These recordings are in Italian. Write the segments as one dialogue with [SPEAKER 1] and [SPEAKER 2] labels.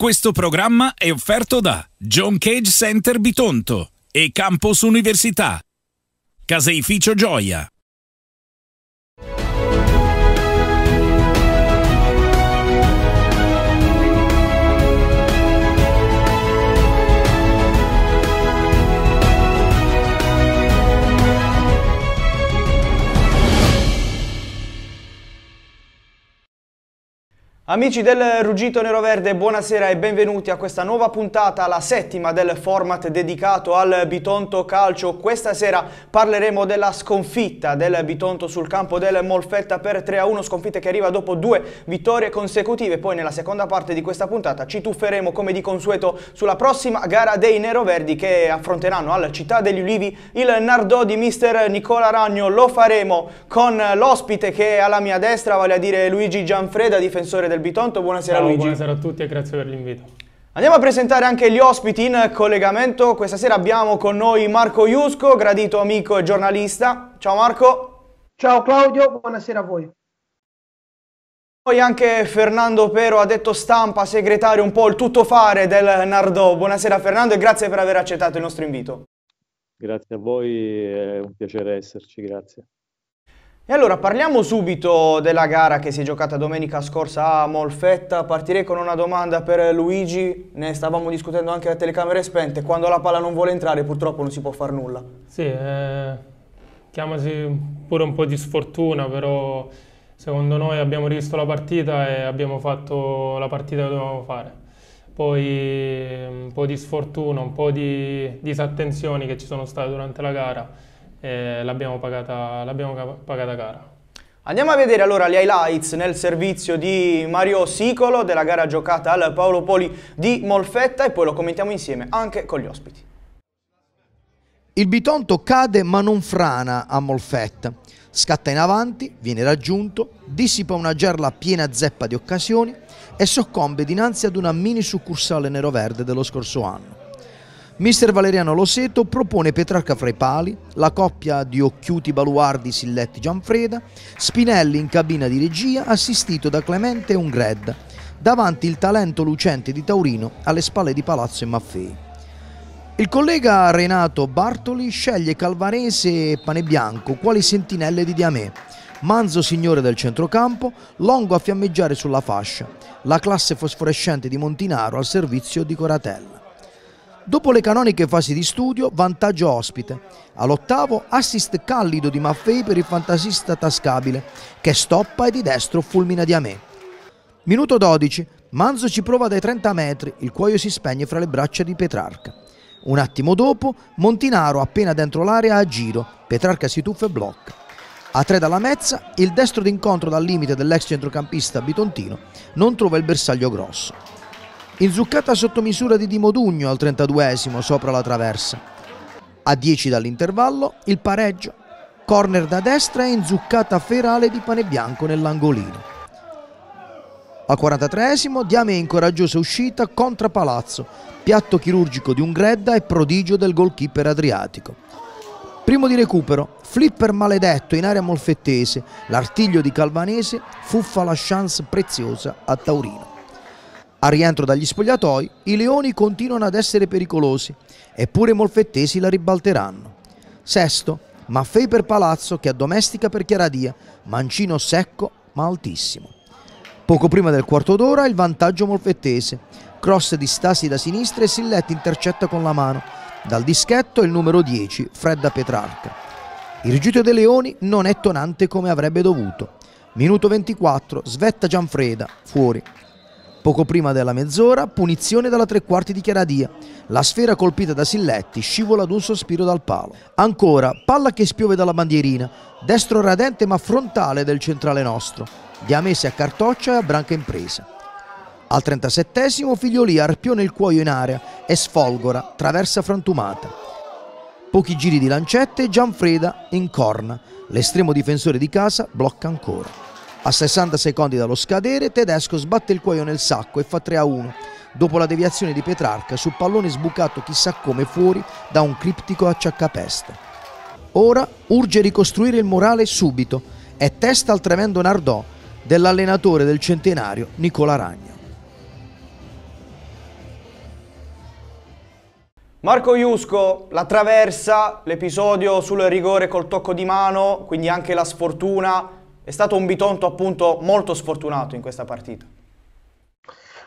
[SPEAKER 1] Questo programma è offerto da John Cage Center Bitonto e Campus Università. Caseificio Gioia.
[SPEAKER 2] Amici del Ruggito Neroverde, buonasera e benvenuti a questa nuova puntata, la settima del format dedicato al Bitonto Calcio. Questa sera parleremo della sconfitta del Bitonto sul campo del Molfetta per 3-1, sconfitta che arriva dopo due vittorie consecutive. Poi nella seconda parte di questa puntata ci tufferemo come di consueto sulla prossima gara dei Neroverdi che affronteranno alla Città degli Ulivi il Nardò di mister Nicola Ragno. Lo faremo con l'ospite che è alla mia destra, vale a dire Luigi Gianfreda, difensore del del Bitonto. Buonasera Ciao, Luigi. Buonasera
[SPEAKER 3] a tutti e grazie per l'invito.
[SPEAKER 2] Andiamo a presentare anche gli ospiti in collegamento. Questa sera abbiamo con noi Marco Iusco, gradito amico e giornalista. Ciao Marco. Ciao Claudio, buonasera a voi. Poi anche Fernando Pero, detto stampa, segretario, un po' il tuttofare del Nardò. Buonasera Fernando e grazie per aver accettato il nostro invito.
[SPEAKER 4] Grazie a voi, è un piacere esserci, grazie.
[SPEAKER 2] E allora parliamo subito della gara che si è giocata domenica scorsa a Molfetta. Partirei con una domanda per Luigi, ne stavamo discutendo anche a telecamere spente. Quando la palla non vuole entrare purtroppo non si può fare nulla.
[SPEAKER 3] Sì, eh, chiamasi pure un po' di sfortuna, però secondo noi abbiamo rivisto la partita e abbiamo fatto la partita che dovevamo fare. Poi eh, un po' di sfortuna, un po' di disattenzioni che ci sono state durante la gara eh, l'abbiamo pagata, pagata cara. Andiamo a vedere allora gli highlights
[SPEAKER 2] nel servizio di Mario Sicolo della gara giocata al Paolo Poli di Molfetta e poi lo commentiamo insieme anche con gli ospiti.
[SPEAKER 5] Il
[SPEAKER 6] Bitonto cade ma non frana a Molfetta. Scatta in avanti, viene raggiunto, dissipa una gerla piena zeppa di occasioni e soccombe dinanzi ad una mini succursale nero-verde dello scorso anno. Mister Valeriano Loseto propone Petrarca fra i pali, la coppia di Occhiuti Baluardi Silletti Gianfreda, Spinelli in cabina di regia assistito da Clemente Ungred, davanti il talento lucente di Taurino alle spalle di Palazzo e Maffei. Il collega Renato Bartoli sceglie Calvarese e Panebianco quali sentinelle di Diamè, Manzo signore del centrocampo, Longo a fiammeggiare sulla fascia, la classe fosforescente di Montinaro al servizio di Coratella. Dopo le canoniche fasi di studio, vantaggio ospite. All'ottavo, assist callido di Maffei per il fantasista tascabile, che stoppa e di destro fulmina di Amè. Minuto 12, Manzo ci prova dai 30 metri, il cuoio si spegne fra le braccia di Petrarca. Un attimo dopo, Montinaro appena dentro l'area a giro, Petrarca si tuffa e blocca. A tre dalla mezza, il destro d'incontro dal limite dell'ex centrocampista Bitontino non trova il bersaglio grosso. Inzuccata sotto misura di Dimodugno al 32esimo sopra la traversa. A 10 dall'intervallo il pareggio. Corner da destra e inzuccata ferale di pane bianco nell'angolino. Al 43esimo diame in coraggiosa uscita contra Palazzo, piatto chirurgico di Ungredda e prodigio del goalkeeper adriatico. Primo di recupero, flipper maledetto in area molfettese, l'artiglio di Calvanese fuffa la chance preziosa a Taurino. Al rientro dagli spogliatoi, i leoni continuano ad essere pericolosi, eppure i molfettesi la ribalteranno. Sesto, Maffei per Palazzo che addomestica per Chiaradia, mancino secco ma altissimo. Poco prima del quarto d'ora il vantaggio molfettese, cross di Stasi da sinistra e Silletti intercetta con la mano, dal dischetto il numero 10, Fredda Petrarca. Il rifiuto dei leoni non è tonante come avrebbe dovuto. Minuto 24, svetta Gianfreda, fuori, Poco prima della mezz'ora, punizione dalla tre quarti di Chiaradia. La sfera colpita da Silletti scivola ad un sospiro dal palo. Ancora, palla che spiove dalla bandierina. Destro radente ma frontale del centrale nostro. Diamese a cartoccia e a branca impresa. Al 37 Figlioli arpione il cuoio in area e sfolgora, traversa frantumata. Pochi giri di lancette e Gianfreda in corna. L'estremo difensore di casa blocca ancora. A 60 secondi dallo scadere, Tedesco sbatte il cuoio nel sacco e fa 3 a 1, dopo la deviazione di Petrarca sul pallone sbucato chissà come fuori da un criptico acciaccapeste. Ora urge ricostruire il morale subito e testa al tremendo Nardò dell'allenatore del centenario Nicola Ragno.
[SPEAKER 2] Marco Iusco, la traversa, l'episodio sul rigore col tocco di mano, quindi anche la sfortuna è stato un Bitonto appunto molto sfortunato in questa partita.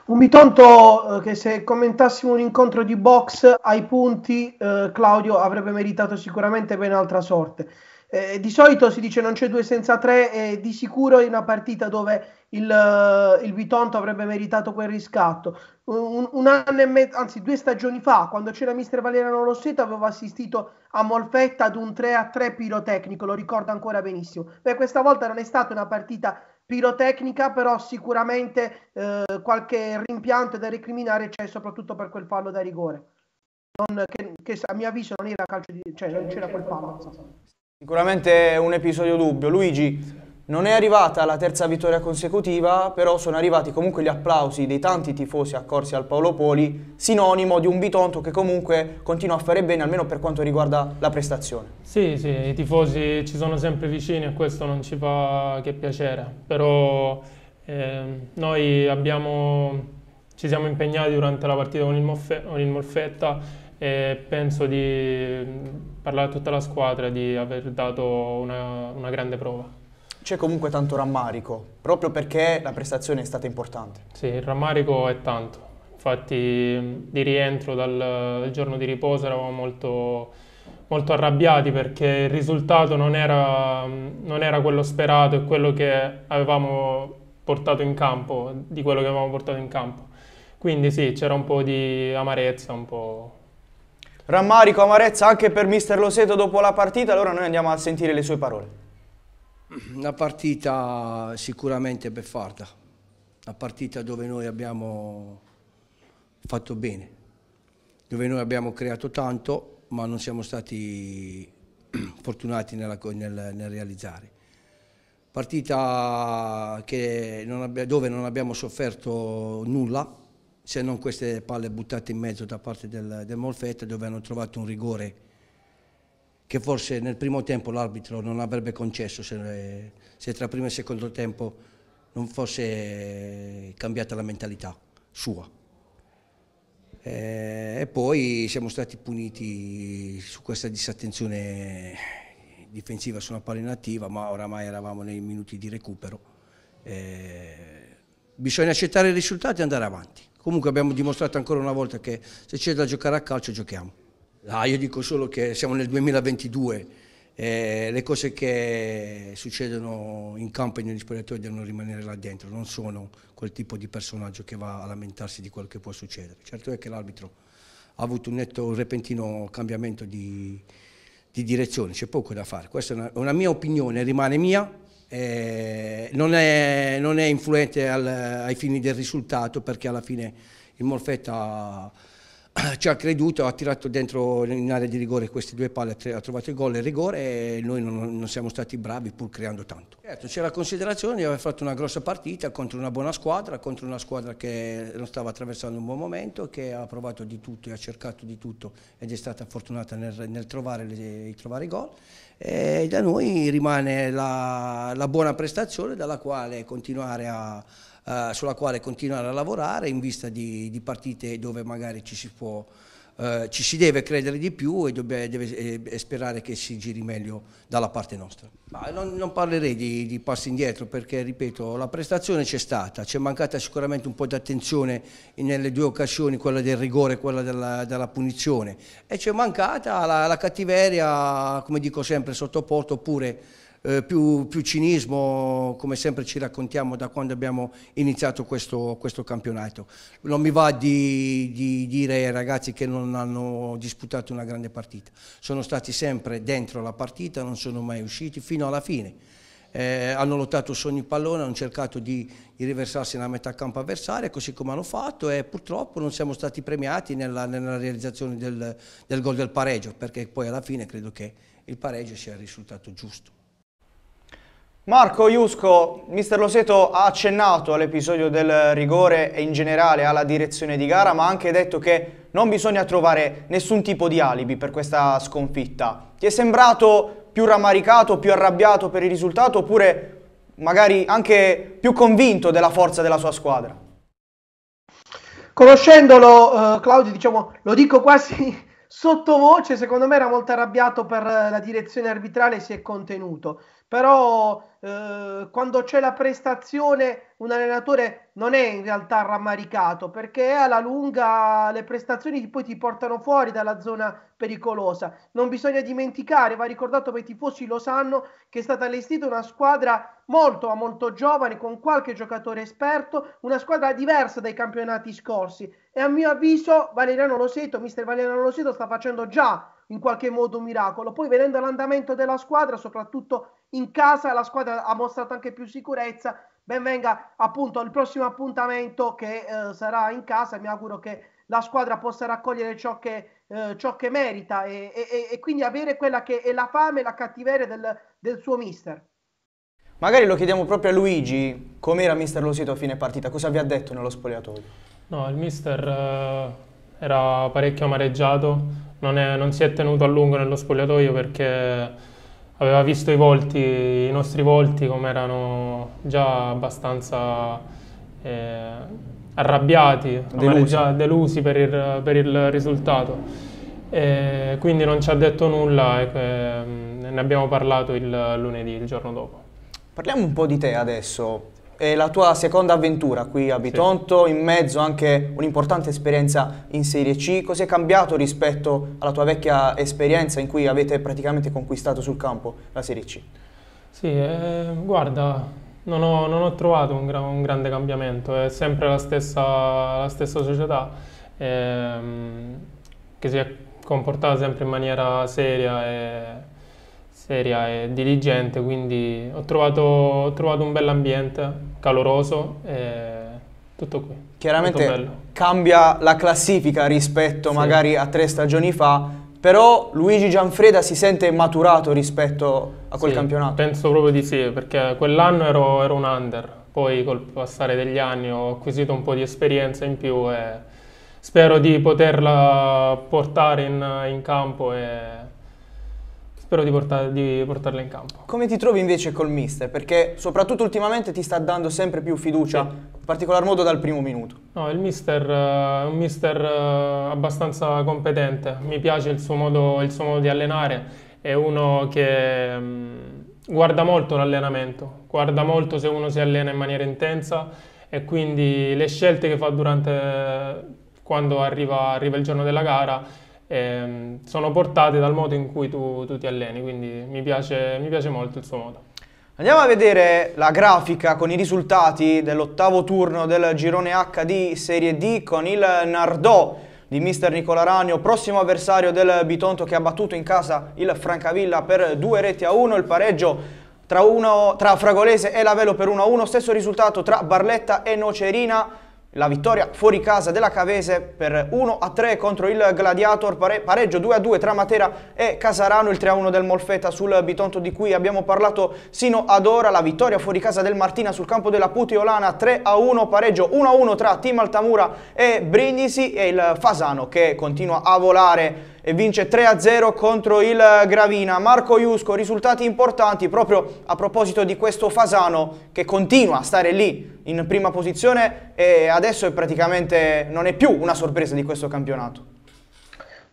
[SPEAKER 5] Un Bitonto eh, che se commentassimo un incontro di box ai punti eh, Claudio avrebbe meritato sicuramente ben altra sorte. Eh, di solito si dice non c'è due senza tre e di sicuro in una partita dove il, eh, il Vitonto avrebbe meritato quel riscatto. Un, un anno e mezzo, anzi due stagioni fa, quando c'era mister Valeriano Rossetto, avevo assistito a Molfetta ad un 3-3 pirotecnico, lo ricordo ancora benissimo. Beh, questa volta non è stata una partita pirotecnica, però sicuramente eh, qualche rimpianto da recriminare c'è soprattutto per quel fallo da rigore. Non, che, che, a mio avviso non era calcio di... cioè non c'era quel fallo.
[SPEAKER 2] Sicuramente un episodio dubbio. Luigi, non è arrivata la terza vittoria consecutiva, però sono arrivati comunque gli applausi dei tanti tifosi accorsi al Paolo Poli, sinonimo di un Bitonto che comunque continua a fare bene, almeno per quanto riguarda la prestazione.
[SPEAKER 3] Sì, sì, i tifosi ci sono sempre vicini e questo non ci fa che piacere, però eh, noi abbiamo, ci siamo impegnati durante la partita con il, Molfe, con il Molfetta e penso di parlare a tutta la squadra di aver dato una, una grande prova.
[SPEAKER 2] C'è comunque tanto rammarico,
[SPEAKER 3] proprio perché la prestazione è stata importante. Sì, il rammarico è tanto. Infatti di rientro dal giorno di riposo eravamo molto, molto arrabbiati perché il risultato non era, non era, quello sperato e quello che avevamo portato in campo, di quello che avevamo portato in campo. Quindi sì, c'era un po' di amarezza, un po' Rammarico, amarezza
[SPEAKER 2] anche per mister Loseto dopo la partita, allora noi andiamo a sentire le sue parole.
[SPEAKER 7] Una partita sicuramente beffarda, una partita dove noi abbiamo fatto bene, dove noi abbiamo creato tanto ma non siamo stati fortunati nella, nel, nel, realizzare. Partita non abbia, dove non abbiamo sofferto nulla, se non queste palle buttate in mezzo da parte del, del Molfetta dove hanno trovato un rigore che forse nel primo tempo l'arbitro non avrebbe concesso se, se tra primo e secondo tempo non fosse cambiata la mentalità sua. Eh, e poi siamo stati puniti su questa disattenzione difensiva su una palla inattiva, ma oramai eravamo nei minuti di recupero. Eh, bisogna accettare i risultati e andare avanti. Comunque abbiamo dimostrato ancora una volta che se c'è da giocare a calcio giochiamo. Ah, io dico solo che siamo nel 2022 e eh, le cose che succedono in campo e negli spogliatoi devono rimanere là dentro, non sono quel tipo di personaggio che va a lamentarsi di quello che può succedere. Certo è che l'arbitro ha avuto un netto, un repentino cambiamento di, di direzione, c'è poco da fare. Questa è una, una mia opinione, rimane mia, eh, non, è, non, è, influente al, ai fini del risultato perché alla fine il Morfetta ci ha creduto, ha tirato dentro in area di rigore queste due palle, ha trovato il gol e il rigore e noi non, non, siamo stati bravi pur creando tanto. Certo, c'era considerazione di aver fatto una grossa partita contro una buona squadra, contro una squadra che non stava attraversando un buon momento, che ha provato di tutto e ha cercato di tutto ed è stata fortunata nel, nel trovare, le, trovare i gol. E da noi rimane la, la buona prestazione dalla quale continuare a eh, sulla quale continuare a lavorare in vista di, di partite dove magari ci si può eh, ci si deve credere di più e, deve, deve, eh, e, sperare che si giri meglio dalla parte nostra. Non, non, parlerei di, di, passi indietro perché, ripeto, la prestazione c'è stata, c'è mancata sicuramente un po' di attenzione nelle due occasioni, quella del rigore e quella della, della punizione e c'è mancata la, la cattiveria, come dico sempre, sottoporto oppure eh, più, più, cinismo, come sempre ci raccontiamo da quando abbiamo iniziato questo, questo campionato. Non mi va di, di dire ai ragazzi che non hanno disputato una grande partita, sono stati sempre dentro la partita, non sono mai usciti fino alla fine. Eh, hanno lottato su ogni pallone, hanno cercato di, di, riversarsi nella metà campo avversaria, così come hanno fatto e purtroppo non siamo stati premiati nella, nella realizzazione del, del gol del pareggio, perché poi alla fine credo che il pareggio sia il risultato giusto.
[SPEAKER 2] Marco Iusco, mister Loseto ha accennato all'episodio del rigore e in generale alla direzione di gara, ma ha anche detto che non bisogna trovare nessun tipo di alibi per questa sconfitta. Ti è sembrato più rammaricato, più arrabbiato per il risultato oppure magari anche più convinto della forza della sua squadra?
[SPEAKER 5] Conoscendolo, eh, Claudio, diciamo, lo dico quasi sottovoce, secondo me era molto arrabbiato per la direzione arbitrale e si è contenuto. Però eh, quando c'è la prestazione un allenatore non è in realtà rammaricato perché alla lunga le prestazioni poi ti portano fuori dalla zona pericolosa. Non bisogna dimenticare, va ricordato che i tifosi lo sanno, che è stata allestita una squadra molto ma molto giovane con qualche giocatore esperto, una squadra diversa dai campionati scorsi e a mio avviso Valeriano Loseto, mister Valeriano Loseto sta facendo già in qualche modo un miracolo. Poi vedendo l'andamento della squadra, soprattutto in casa la squadra ha mostrato anche più sicurezza. Benvenga appunto al prossimo appuntamento che eh, sarà in casa. Mi auguro che la squadra possa raccogliere ciò che, eh, ciò che merita e, e, e, quindi avere quella che è la fame e la cattiveria del, del suo mister.
[SPEAKER 2] Magari lo chiediamo proprio a Luigi, com'era mister Losito a fine partita, cosa vi ha detto nello spogliatoio?
[SPEAKER 3] No, il mister eh, era parecchio amareggiato, non, è, non si è tenuto a lungo nello spogliatoio perché aveva visto i volti, i nostri volti come erano già abbastanza eh, arrabbiati, delusi, delusi per, il, per, il, risultato. E quindi non ci ha detto nulla e ehm, ne abbiamo parlato il lunedì, il giorno dopo. Parliamo un po' di te adesso,
[SPEAKER 2] è la tua seconda avventura qui a Bitonto, sì. in mezzo anche un'importante esperienza in Serie C. Cos'è cambiato rispetto alla tua vecchia esperienza in cui avete praticamente conquistato sul campo la Serie C?
[SPEAKER 3] Sì, eh, guarda, non ho, non ho trovato un, gra un, grande cambiamento, è sempre la stessa, la stessa società ehm, che si è comportata sempre in maniera seria e seria e diligente, quindi ho trovato, ho trovato un bell'ambiente, caloroso e tutto qui. Chiaramente cambia la
[SPEAKER 2] classifica rispetto sì. magari a tre stagioni fa, però Luigi Gianfreda si sente
[SPEAKER 3] maturato rispetto a quel sì, campionato. Penso proprio di sì, perché quell'anno ero, ero, un under, poi col passare degli anni ho acquisito un po' di esperienza in più e spero di poterla portare in, in campo e spero di, portare, di, portarla in campo. Come ti
[SPEAKER 2] trovi invece col mister? Perché soprattutto ultimamente ti sta dando sempre più fiducia, sì. in particolar modo dal primo minuto.
[SPEAKER 3] No, il mister è eh, un mister eh, abbastanza competente, mi piace il suo modo, il suo modo di allenare, è uno che mm, guarda molto l'allenamento, guarda molto se uno si allena in maniera intensa e quindi le scelte che fa durante quando arriva, arriva il giorno della gara eh, sono portate dal modo in cui tu, tu ti alleni, quindi mi piace, mi piace molto il suo modo.
[SPEAKER 2] Andiamo a vedere la grafica con i risultati dell'ottavo turno del girone H di Serie D con il Nardò di mister Nicola Ragno, prossimo avversario del Bitonto che ha battuto in casa il Francavilla per due reti a uno, il pareggio tra, uno, tra Fragolese e Lavello per 1 a 1, stesso risultato tra Barletta e Nocerina, la vittoria fuori casa della Cavese per 1-3 contro il Gladiator, pareggio 2-2 tra Matera e Casarano, il 3-1 del Molfetta sul Bitonto di cui abbiamo parlato sino ad ora, la vittoria fuori casa del Martina sul campo della Putiolana 3-1, pareggio 1-1 tra Team Altamura e Brindisi e il Fasano che continua a volare e vince 3-0 contro il Gravina. Marco Iusco, risultati importanti proprio a proposito di questo Fasano che continua a stare lì in prima posizione e adesso è praticamente non è più una sorpresa di questo campionato.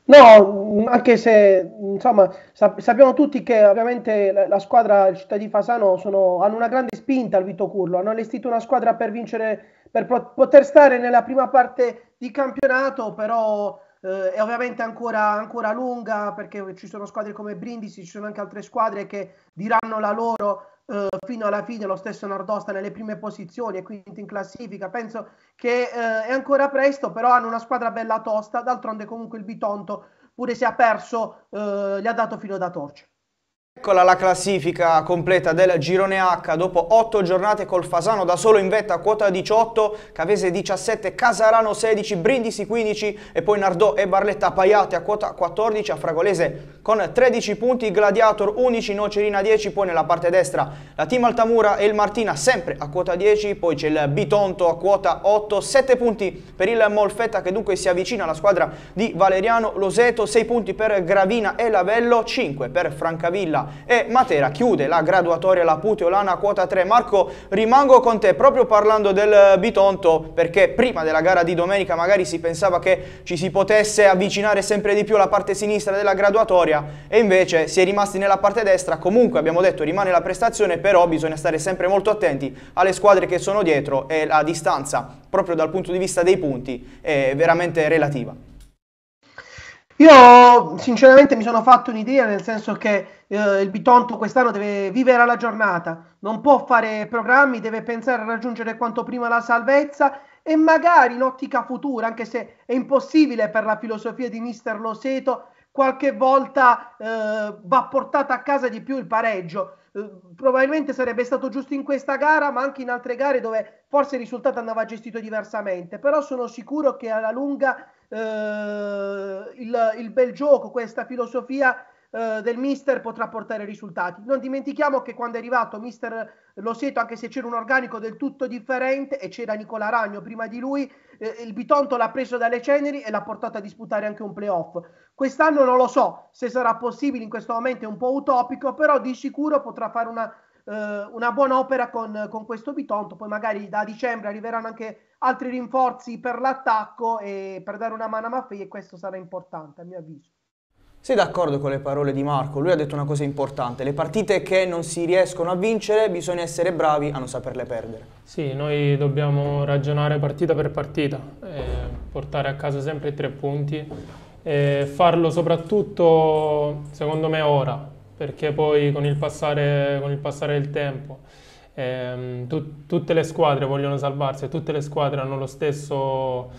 [SPEAKER 5] No, anche se insomma, sappiamo tutti che ovviamente la, squadra, il città di Fasano, sono, hanno una grande spinta al Vito Curlo, hanno allestito una squadra per vincere, per poter stare nella prima parte di campionato, però eh, è ovviamente ancora, ancora, lunga perché ci sono squadre come Brindisi, ci sono anche altre squadre che diranno la loro eh, fino alla fine, lo stesso Nardosta nelle prime posizioni e quindi in classifica. Penso che eh, è ancora presto, però hanno una squadra bella tosta, d'altronde comunque il Bitonto, pure se ha perso, eh, gli ha dato fino da torce.
[SPEAKER 2] Eccola la classifica completa del girone H dopo 8 giornate col Fasano da solo in vetta quota 18, Cavese 17, Casarano 16, Brindisi 15 e poi Nardò e Barletta Paiate a quota 14, a Fragolese con 13 punti, Gladiator 11, Nocerina 10, poi nella parte destra la Team Altamura e il Martina sempre a quota 10, poi c'è il Bitonto a quota 8, 7 punti per il Molfetta che dunque si avvicina alla squadra di Valeriano Loseto, 6 punti per Gravina e Lavello, 5 per Francavilla e Matera chiude la graduatoria la Puteolana quota 3. Marco, rimango con te proprio parlando del Bitonto perché prima della gara di domenica magari si pensava che ci si potesse avvicinare sempre di più alla parte sinistra della graduatoria e invece si è rimasti nella parte destra. Comunque abbiamo detto rimane la prestazione, però bisogna stare sempre molto attenti alle squadre che sono dietro e la distanza proprio dal punto di vista dei punti è veramente relativa.
[SPEAKER 5] Io sinceramente mi sono fatto un'idea, nel senso che eh, il Bitonto quest'anno deve vivere alla giornata, non può fare programmi, deve pensare a raggiungere quanto prima la salvezza e magari in ottica futura, anche se è impossibile per la filosofia di mister Loseto, qualche volta eh, va portata a casa di più il pareggio. Eh, probabilmente sarebbe stato giusto in questa gara, ma anche in altre gare dove forse il risultato andava gestito diversamente. Però sono sicuro che alla lunga eh, il, il, bel gioco, questa filosofia eh, del mister potrà portare risultati. Non dimentichiamo che quando è arrivato mister Loseto, anche se c'era un organico del tutto differente e c'era Nicola Ragno prima di lui, eh, il Bitonto l'ha preso dalle ceneri e l'ha portato a disputare anche un playoff. Quest'anno non lo so se sarà possibile, in questo momento è un po' utopico, però di sicuro potrà fare una, eh, una buona opera con, con, questo Bitonto. Poi magari da dicembre arriveranno anche altri rinforzi per l'attacco e per dare una mano a Maffei e questo sarà importante a mio avviso.
[SPEAKER 2] Sei d'accordo con le parole di Marco? Lui ha detto una cosa importante, le partite che non si riescono a vincere bisogna essere bravi a non saperle perdere.
[SPEAKER 3] Sì, noi dobbiamo ragionare partita per partita, eh, portare a casa sempre i tre punti, e farlo soprattutto secondo me ora, perché poi con il passare, con il passare del tempo eh, tu, tutte le squadre vogliono salvarsi, tutte le squadre hanno lo stesso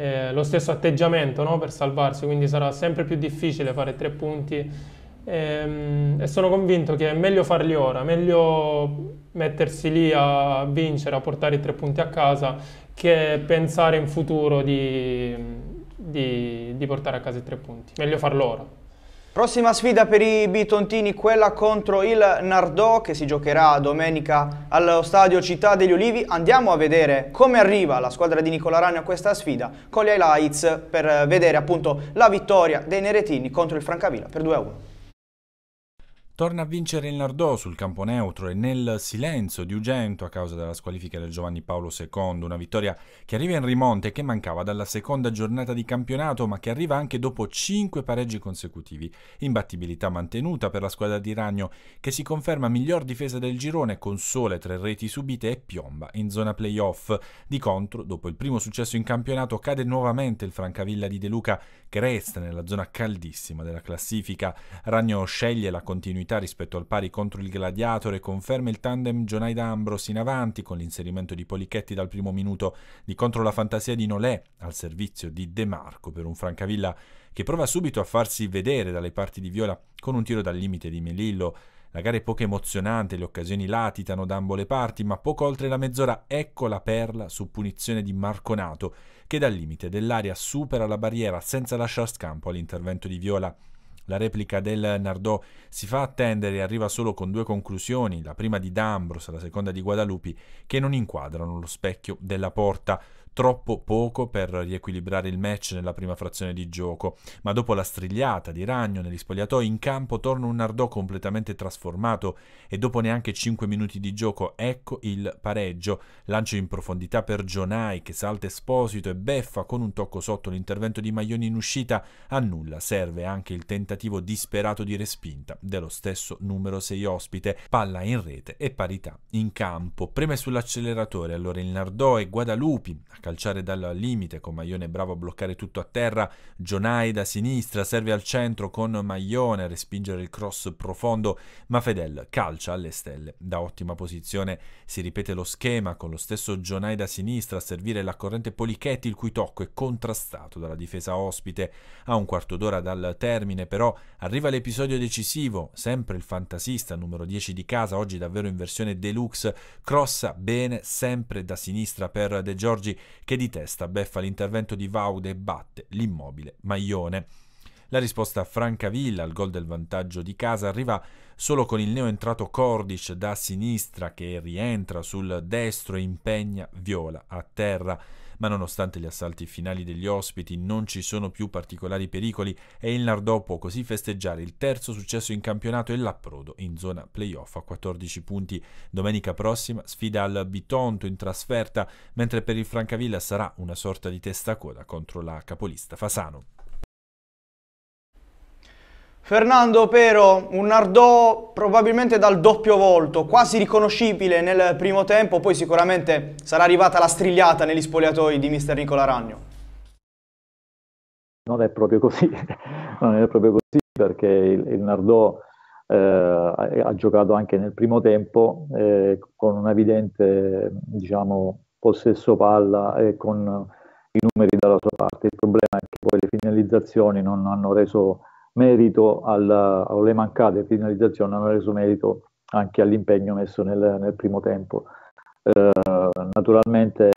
[SPEAKER 3] eh, lo stesso atteggiamento no? per salvarsi, quindi sarà sempre più difficile fare tre punti e, ehm, e sono convinto che è meglio farli ora, meglio mettersi lì a vincere, a portare i tre punti a casa, che pensare in futuro di, di, di portare a casa i tre punti. Meglio farlo ora.
[SPEAKER 2] Prossima sfida per i bitontini, quella contro il Nardò che si giocherà domenica allo stadio Città degli Olivi. Andiamo a vedere come arriva la squadra di Nicola Ragno a questa sfida con gli highlights per vedere appunto la vittoria dei Neretini contro il Francavilla per 2-1
[SPEAKER 1] torna a vincere il Nardò sul campo neutro e nel silenzio di Ugento a causa della squalifica del Giovanni Paolo II, una vittoria che arriva in rimonte e che mancava dalla seconda giornata di campionato ma che arriva anche dopo cinque pareggi consecutivi, imbattibilità mantenuta per la squadra di Ragno che si conferma miglior difesa del girone con sole tre reti subite e piomba in zona playoff. Di contro, dopo il primo successo in campionato cade nuovamente il Francavilla di De Luca che resta nella zona caldissima della classifica. Ragno sceglie la continuità superiorità rispetto al pari contro il gladiatore conferma il tandem Gionaida Ambros in avanti con l'inserimento di Polichetti dal primo minuto di contro la fantasia di Nolè al servizio di De Marco per un Francavilla che prova subito a farsi vedere dalle parti di Viola con un tiro dal limite di Melillo. La gara è poco emozionante, le occasioni latitano da ambo le parti, ma poco oltre la mezz'ora ecco la perla su punizione di Marconato, che dal limite dell'aria supera la barriera senza lasciar scampo all'intervento di Viola. La replica del Nardò si fa attendere e arriva solo con due conclusioni, la prima di D'Ambros, la seconda di Guadalupi, che non inquadrano lo specchio della porta troppo poco per riequilibrare il match nella prima frazione di gioco, ma dopo la strigliata di Ragno negli spogliatoi in campo torna un Nardò completamente trasformato e dopo neanche 5 minuti di gioco ecco il pareggio, lancio in profondità per Gionai che salta Esposito e beffa con un tocco sotto l'intervento di Maglioni in uscita, a nulla serve anche il tentativo disperato di respinta dello stesso numero 6 ospite, palla in rete e parità in campo, preme sull'acceleratore allora il Nardò e Guadalupi a calciare dal limite con Maione bravo a bloccare tutto a terra, Gionai da sinistra serve al centro con Maione a respingere il cross profondo, ma Fedel calcia alle stelle. Da ottima posizione si ripete lo schema con lo stesso Gionai da sinistra a servire la corrente Polichetti il cui tocco è contrastato dalla difesa ospite. A un quarto d'ora dal termine però arriva l'episodio decisivo, sempre il fantasista numero 10 di casa, oggi davvero in versione deluxe, crossa bene sempre da sinistra per De Giorgi che di testa beffa l'intervento di Vaude e batte l'immobile Maglione. La risposta francavilla al gol del vantaggio di casa arriva solo con il neoentrato Cordic da sinistra che rientra sul destro e impegna Viola a terra ma nonostante gli assalti finali degli ospiti non ci sono più particolari pericoli e il Nardò può così festeggiare il terzo successo in campionato e l'approdo in zona playoff a 14 punti. Domenica prossima sfida al Bitonto in trasferta, mentre per il Francavilla sarà una sorta di testa a coda contro la capolista Fasano.
[SPEAKER 2] Fernando Pero, un Nardò probabilmente dal doppio volto, quasi riconoscibile nel primo tempo, poi sicuramente sarà arrivata la strigliata negli spogliatoi di mister Nicola Ragno.
[SPEAKER 4] Non è proprio così, non è proprio così perché il, il Nardò eh, ha giocato anche nel primo tempo eh, con un evidente diciamo, possesso palla e con i numeri dalla sua parte. Il problema è che poi le finalizzazioni non hanno reso merito alla, alle mancate finalizzazioni, hanno reso merito anche all'impegno messo nel, nel primo tempo. Eh, naturalmente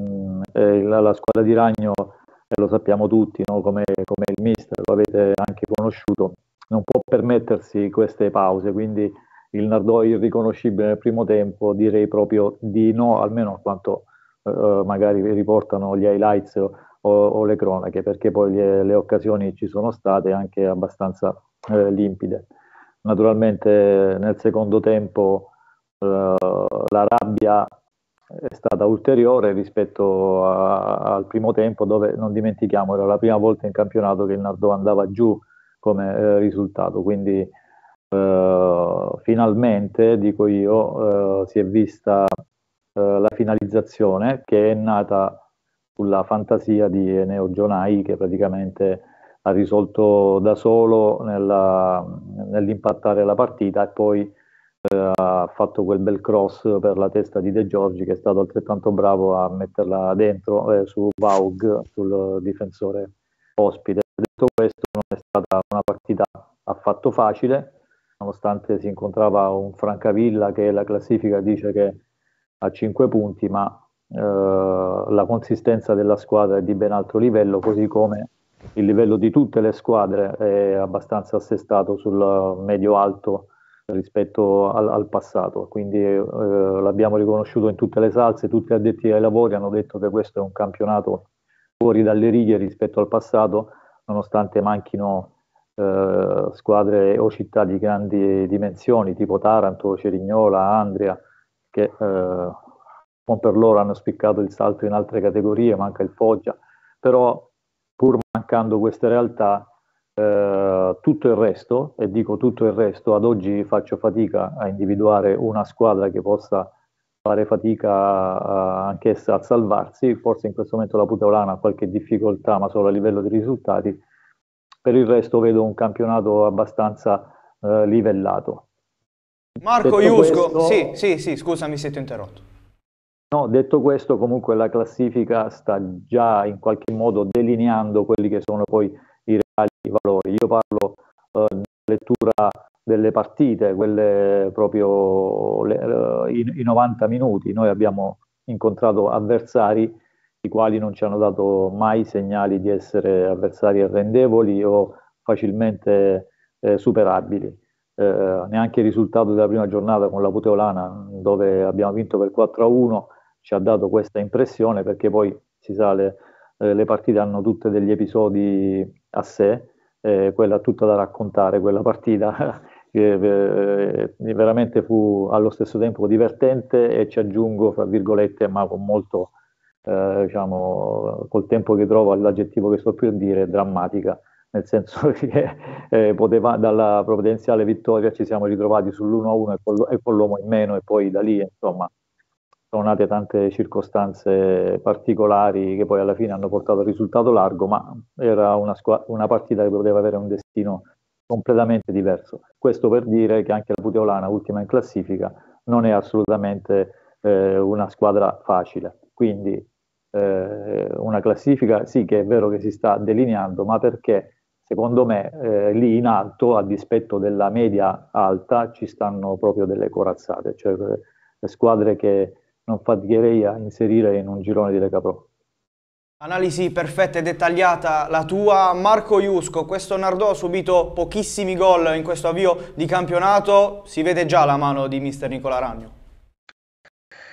[SPEAKER 4] mh, mm, eh, la, la, squadra di Ragno, eh, lo sappiamo tutti, no? come, come il mister, lo avete anche conosciuto, non può permettersi queste pause, quindi il Nardò irriconoscibile nel primo tempo direi proprio di no, almeno a quanto eh, magari riportano gli highlights o, o le cronache, perché poi le, le, occasioni ci sono state anche abbastanza eh, limpide. Naturalmente nel secondo tempo eh, la rabbia è stata ulteriore rispetto a, al primo tempo dove non dimentichiamo era la prima volta in campionato che il Nardò andava giù come eh, risultato quindi eh, finalmente dico io eh, si è vista eh, la finalizzazione che è nata sulla fantasia di Eneo Gionai che praticamente ha risolto da solo nella, nell'impattare la partita e poi eh, ha fatto quel bel cross per la testa di De Giorgi che è stato altrettanto bravo a metterla dentro eh, su Vaug, sul difensore ospite. Detto questo non è stata una partita affatto facile, nonostante si incontrava un Francavilla che la classifica dice che ha 5 punti, ma eh, la consistenza della squadra è di ben altro livello, così come il livello di tutte le squadre è abbastanza assestato sul medio-alto rispetto al, al passato. Quindi eh, l'abbiamo riconosciuto in tutte le salse, tutti gli addetti ai lavori hanno detto che questo è un campionato fuori dalle righe rispetto al passato, nonostante manchino eh, squadre o città di grandi dimensioni, tipo Taranto, Cerignola, Andria, che eh, per loro hanno spiccato il salto in altre categorie, manca il Foggia, però pur mancando queste realtà, eh, tutto il resto, e dico tutto il resto, ad oggi faccio fatica a individuare una squadra che possa fare fatica anch'essa a salvarsi, forse in questo momento la Puteolana ha qualche difficoltà, ma solo a livello di risultati, per il resto vedo un campionato abbastanza eh, livellato.
[SPEAKER 2] Marco Detto Iusco, questo, sì, sì, sì, scusami se ti ho interrotto.
[SPEAKER 4] No, detto questo, comunque la classifica sta già in qualche modo delineando quelli che sono poi i reali valori. Io parlo eh, lettura delle partite, quelle proprio le, eh, i, i 90 minuti. Noi abbiamo incontrato avversari i quali non ci hanno dato mai segnali di essere avversari arrendevoli o facilmente eh, superabili. Eh, neanche il risultato della prima giornata con la Puteolana, dove abbiamo vinto per 4 a 1, ci ha dato questa impressione perché poi si sa le, eh, le partite hanno tutte degli episodi a sé, eh, quella tutta da raccontare, quella partita che eh, veramente fu allo stesso tempo divertente e ci aggiungo, fra virgolette, ma con molto, eh, diciamo, col tempo che trovo all'aggettivo che sto per dire, drammatica nel senso che eh, poteva, dalla provvidenziale vittoria ci siamo ritrovati sull'1-1 e, con l'uomo in meno e poi da lì insomma sono nate tante circostanze particolari che poi alla fine hanno portato al risultato largo, ma era una, squ- una partita che poteva avere un destino completamente diverso. Questo per dire che anche la Puteolana, ultima in classifica, non è assolutamente eh, una squadra facile. Quindi eh, una classifica sì che è vero che si sta delineando, ma perché secondo me eh, lì in alto, a dispetto della media alta, ci stanno proprio delle corazzate, cioè le eh, squadre che non faticherei a inserire in un girone di Lega Pro.
[SPEAKER 2] Analisi perfetta e dettagliata la tua. Marco Iusco, questo Nardò ha subito pochissimi gol in questo avvio di campionato, si vede già la mano di mister Nicola Ragno.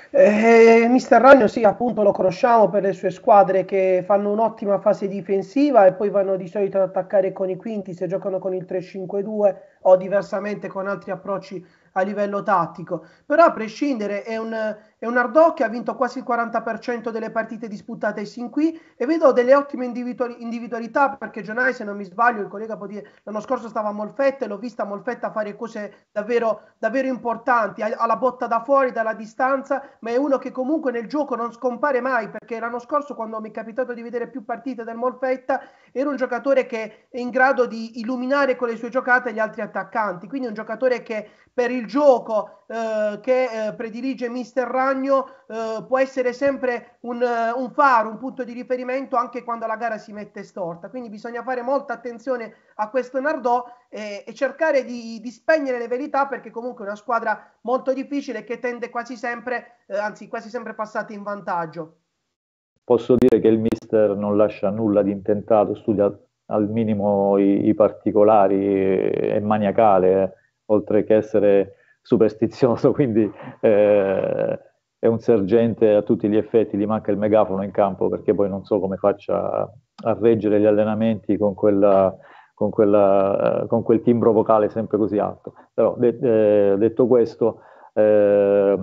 [SPEAKER 5] Eh, mister Ragno sì, appunto lo conosciamo per le sue squadre che fanno un'ottima fase difensiva e poi vanno di solito ad attaccare con i quinti se giocano con il 3-5-2 o diversamente con altri approcci a livello tattico. Però a prescindere è un, è un Ardò che ha vinto quasi il 40% delle partite disputate sin qui e vedo delle ottime individualità perché Gionai, se non mi sbaglio, il collega può dire, l'anno scorso stava a Molfetta e l'ho vista a Molfetta fare cose davvero, davvero importanti, ha, ha la botta da fuori, dalla distanza, ma è uno che comunque nel gioco non scompare mai perché l'anno scorso quando mi è capitato di vedere più partite del Molfetta era un giocatore che è in grado di illuminare con le sue giocate gli altri attaccanti, quindi un giocatore che per il gioco eh, che eh, predilige Mister Ragno eh, può essere sempre un, eh, un, faro, un punto di riferimento anche quando la gara si mette storta. Quindi bisogna fare molta attenzione a questo Nardò e, e cercare di, di, spegnere le verità perché comunque è una squadra molto difficile che tende quasi sempre, eh, anzi quasi sempre passata in vantaggio.
[SPEAKER 4] Posso dire che il mister non lascia nulla di intentato, studia al minimo i, i particolari, è maniacale, oltre che essere superstizioso, quindi eh, è un sergente a tutti gli effetti, gli manca il megafono in campo perché poi non so come faccia a reggere gli allenamenti con, quella, con, quella, eh, con quel timbro vocale sempre così alto. Però de- de- eh, detto questo, eh,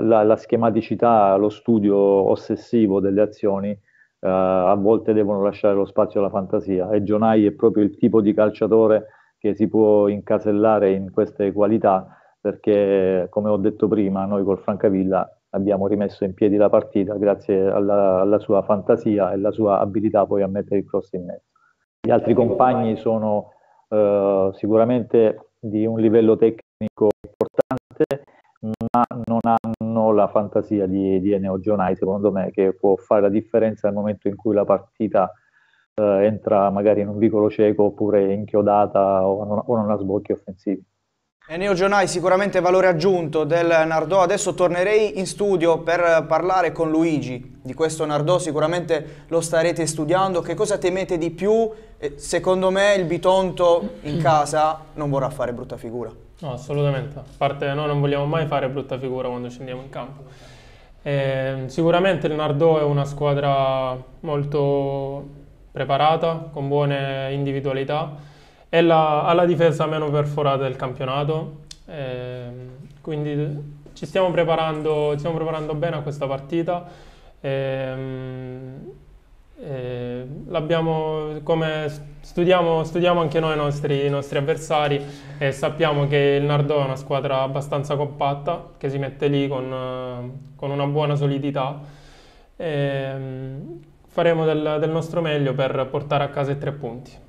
[SPEAKER 4] la, la, schematicità, lo studio ossessivo delle azioni eh, a volte devono lasciare lo spazio alla fantasia e Gionai è proprio il tipo di calciatore che si può incasellare in queste qualità perché come ho detto prima, noi col Francavilla abbiamo rimesso in piedi la partita grazie alla, alla sua fantasia e alla sua abilità poi a mettere il cross in mezzo. Gli altri certo. compagni sono eh, sicuramente di un livello tecnico importante, ma non hanno la fantasia di, di Eneo Gionai, secondo me, che può fare la differenza nel momento in cui la partita eh, entra magari in un vicolo cieco oppure inchiodata o non, o non ha sbocchi offensivi.
[SPEAKER 2] Eneo Gionai sicuramente valore aggiunto del Nardò, adesso tornerei in studio per parlare con Luigi di questo Nardò, sicuramente lo starete studiando, che cosa temete di più? Eh, secondo me il Bitonto in casa non vorrà fare brutta figura.
[SPEAKER 3] No, assolutamente, a parte noi non vogliamo mai fare brutta figura quando scendiamo in campo. Eh, sicuramente il Nardò è una squadra molto preparata, con buone individualità è la, ha difesa meno perforata del campionato, eh, quindi ci stiamo preparando, ci stiamo preparando bene a questa partita. Ehm, eh, eh, come studiamo, studiamo, anche noi i nostri, i nostri, avversari e sappiamo che il Nardò è una squadra abbastanza compatta che si mette lì con, con una buona solidità. Eh, faremo del, del nostro meglio per portare a casa i tre punti.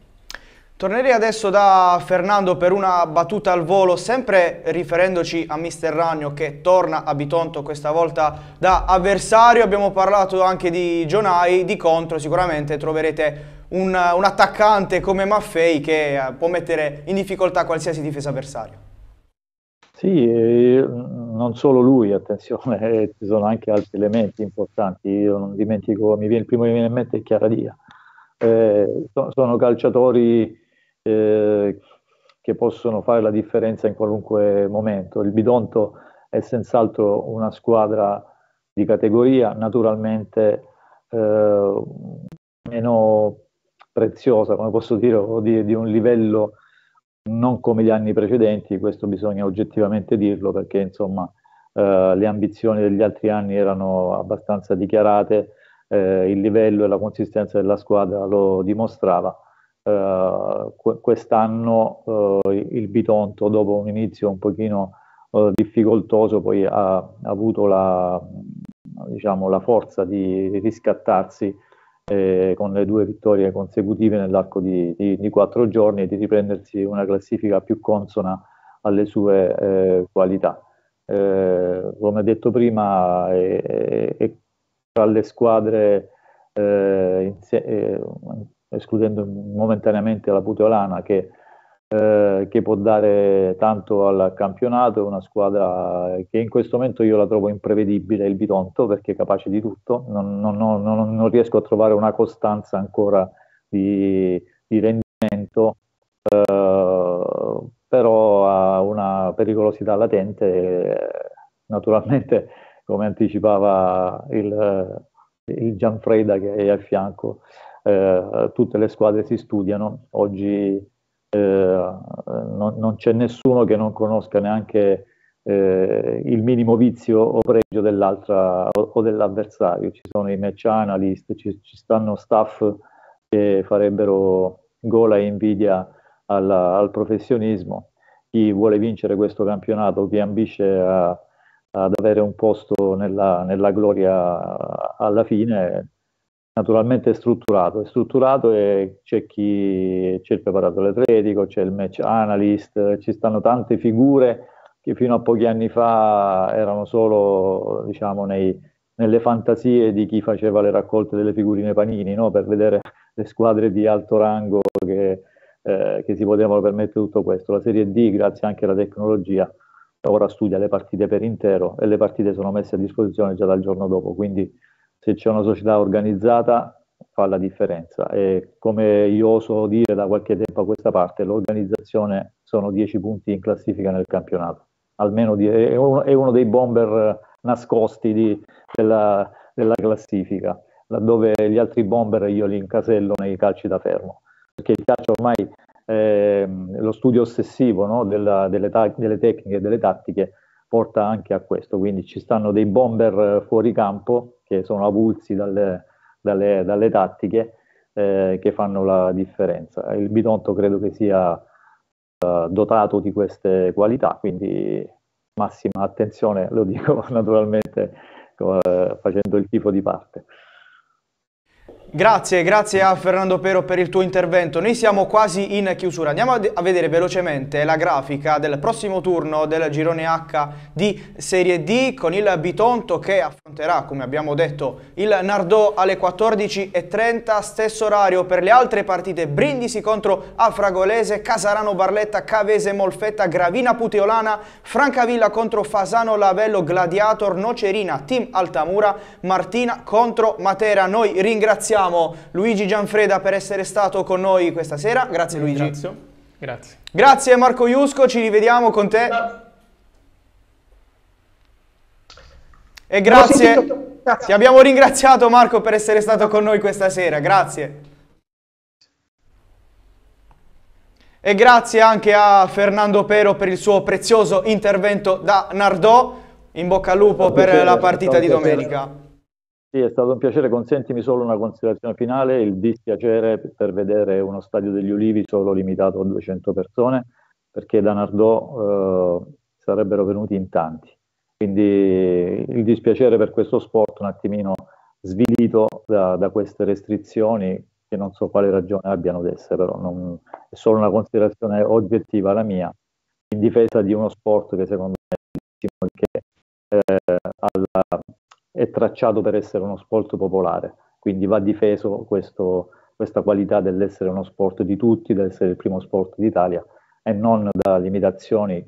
[SPEAKER 2] Tornerei adesso da Fernando per una battuta al volo, sempre riferendoci a Mister Ragno che torna a Bitonto questa volta da avversario. Abbiamo parlato anche di Gionai, di contro sicuramente troverete un, un attaccante come Maffei che eh, può mettere in difficoltà qualsiasi difesa avversario.
[SPEAKER 4] Sì, mm, non solo lui, attenzione, eh, ci sono anche altri elementi importanti. Io non dimentico, mi viene, il primo che mi viene in mente è Chiaradia. Eh, sono calciatori eh, che possono fare la differenza in qualunque momento. Il Bidonto è senz'altro una squadra di categoria, naturalmente eh, meno preziosa, come posso dire, di, di un livello non come gli anni precedenti, questo bisogna oggettivamente dirlo perché insomma eh, le ambizioni degli altri anni erano abbastanza dichiarate, eh, il livello e la consistenza della squadra lo dimostrava eh, quest'anno eh, il Bitonto, dopo un inizio un pochino eh, difficoltoso, poi ha, ha avuto la, diciamo, la, forza di riscattarsi eh, con le due vittorie consecutive nell'arco di, di, di, quattro giorni e di riprendersi una classifica più consona alle sue eh, qualità. Eh, come detto prima, è, è, è tra le squadre eh, in, escludendo momentaneamente la Puteolana che, eh, che, può dare tanto al campionato, è una squadra che in questo momento io la trovo imprevedibile, il Bitonto, perché è capace di tutto, non, non, non, non riesco a trovare una costanza ancora di, di rendimento, eh, però ha una pericolosità latente, eh, naturalmente come anticipava il, il Gianfreda che è a fianco eh, tutte le squadre si studiano, oggi eh, non, non, c'è nessuno che non conosca neanche eh, il minimo vizio o pregio dell'altra o, o dell'avversario, ci sono i match analyst, ci, ci stanno staff che farebbero gola e invidia al, al professionismo. Chi vuole vincere questo campionato, chi ambisce a, ad avere un posto nella, nella gloria alla fine, naturalmente è strutturato, è strutturato e c'è chi c'è il preparatore atletico, c'è il match analyst, ci stanno tante figure che fino a pochi anni fa erano solo diciamo, nei, nelle fantasie di chi faceva le raccolte delle figurine panini, no? per vedere le squadre di alto rango che, eh, che si potevano permettere tutto questo. La Serie D, grazie anche alla tecnologia, ora studia le partite per intero e le partite sono messe a disposizione già dal giorno dopo, quindi se c'è una società organizzata fa la differenza e come io oso dire da qualche tempo a questa parte l'organizzazione sono 10 punti in classifica nel campionato, almeno di, è, uno, è, uno, dei bomber nascosti di, della, della classifica, laddove gli altri bomber io li incasello nei calci da fermo, perché il calcio ormai eh, lo studio ossessivo no, della, delle, ta- delle, tecniche e delle tattiche porta anche a questo, quindi ci stanno dei bomber fuori campo che sono avulsi dalle, dalle, dalle tattiche eh, che fanno la differenza. Il Bitonto credo che sia eh, dotato di queste qualità, quindi massima attenzione, lo dico naturalmente eh, facendo il tipo di parte.
[SPEAKER 2] Grazie, grazie a Fernando Pero per il tuo intervento. Noi siamo quasi in chiusura. Andiamo a vedere velocemente la grafica del prossimo turno del girone H di Serie D con il Bitonto che affronterà, come abbiamo detto, il Nardò alle 14.30, stesso orario per le altre partite. Brindisi contro Afragolese, Casarano Barletta, Cavese Molfetta, Gravina Puteolana, Francavilla contro Fasano Lavello, Gladiator, Nocerina, Team Altamura, Martina contro Matera. Noi ringraziamo ringraziamo Luigi Gianfreda per essere stato con noi questa sera. Grazie Luigi. Ringrazio. Grazie. Grazie Marco Iusco, ci rivediamo con te. E grazie. Ti abbiamo ringraziato Marco per essere stato con noi questa sera, grazie. E grazie anche a Fernando Pero per il suo prezioso intervento da Nardò. In bocca al lupo per la partita di domenica.
[SPEAKER 4] Sì, è stato un piacere. Consentimi solo una considerazione finale. Il dispiacere per vedere uno stadio degli Ulivi solo limitato a 200 persone, perché da Nardò eh, sarebbero venuti in tanti. Quindi il dispiacere per questo sport un attimino svilito da, da queste restrizioni che non so quale ragione abbiano ad essere, però non, è solo una considerazione oggettiva la mia, in difesa di uno sport che secondo me è che eh, alla è tracciato per essere uno sport popolare, quindi va difeso questo, questa qualità dell'essere uno sport di tutti, dell'essere il primo sport d'Italia e non da limitazioni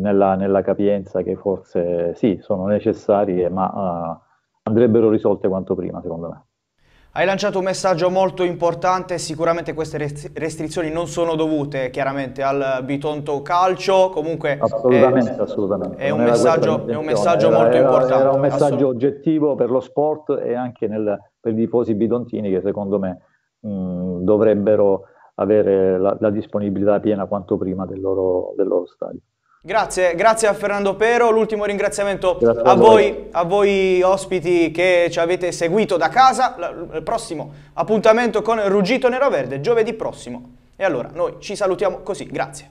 [SPEAKER 4] nella, nella capienza che forse sì, sono necessarie, ma uh, andrebbero risolte quanto prima, secondo me.
[SPEAKER 2] Hai lanciato un messaggio molto importante, sicuramente queste restrizioni non sono dovute chiaramente al Bitonto Calcio, comunque eh, assolutamente, è, assolutamente. è, un, messaggio, è un messaggio, era, molto era, importante. Era un messaggio
[SPEAKER 4] oggettivo per lo sport e anche nel, per i tifosi bidontini che secondo me mh, mm, dovrebbero avere la, la, disponibilità piena quanto prima del loro, del loro stadio.
[SPEAKER 2] Grazie, grazie a Fernando Pero, l'ultimo ringraziamento a, voi, a voi ospiti che ci avete seguito da casa, il prossimo appuntamento con Ruggito Nero Verde giovedì prossimo. E allora noi ci salutiamo così, grazie.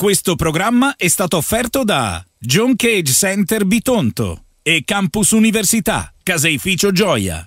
[SPEAKER 1] Questo programma è stato offerto da John Cage Center Bitonto e Campus Università, Caseificio Gioia.